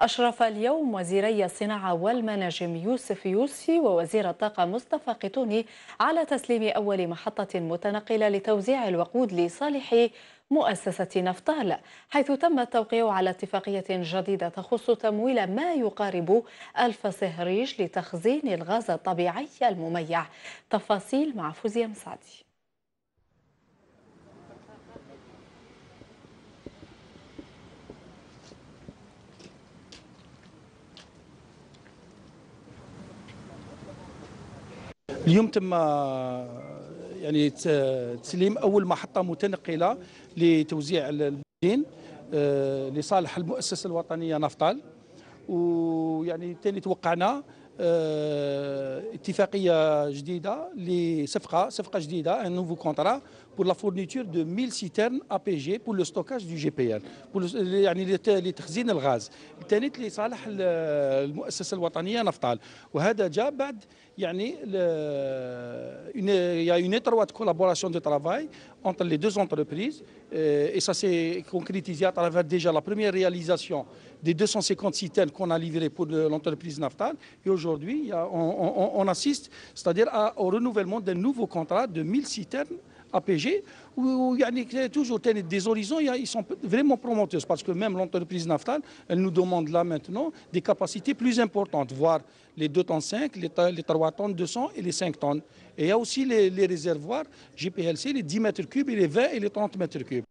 أشرف اليوم وزيري الصناعة والمناجم يوسف يوسفي ووزير الطاقة مصطفى قطوني على تسليم أول محطة متنقلة لتوزيع الوقود لصالح مؤسسة نفطال حيث تم التوقيع على اتفاقية جديدة تخص تمويل ما يقارب ألف صهريج لتخزين الغاز الطبيعي المميع تفاصيل مع فوزي مسعدي اليوم تم يعني تسليم اول محطه متنقله لتوزيع البنزين آه، لصالح المؤسسه الوطنيه نفطال ويعني ثاني توقعنا آه، اتفاقيه جديده لصفقه صفقه جديده ان نوفو كونترا pour la fourniture de 1000 citernes APG pour le stockage du GPL pour les الغاز ثانيت gaz. il y a une étroite collaboration de travail entre les deux entreprises euh, et ça s'est concrétisé à travers déjà la première réalisation des 250 citernes qu'on a livrées pour l'entreprise Naftal. Et aujourd'hui, on, on, assiste, c'est-à-dire au renouvellement d'un nouveau contrat de 1000 citernes APG, où il y a toujours des horizons, ils sont vraiment prometteurs, parce que même l'entreprise Naftal, elle nous demande là maintenant des capacités plus importantes, voire les 2 tonnes 5, les 3 tonnes 200 et les 5 tonnes. Et il y a aussi les, les réservoirs GPLC, les 10 mètres cubes et les 20 et les 30 mètres cubes.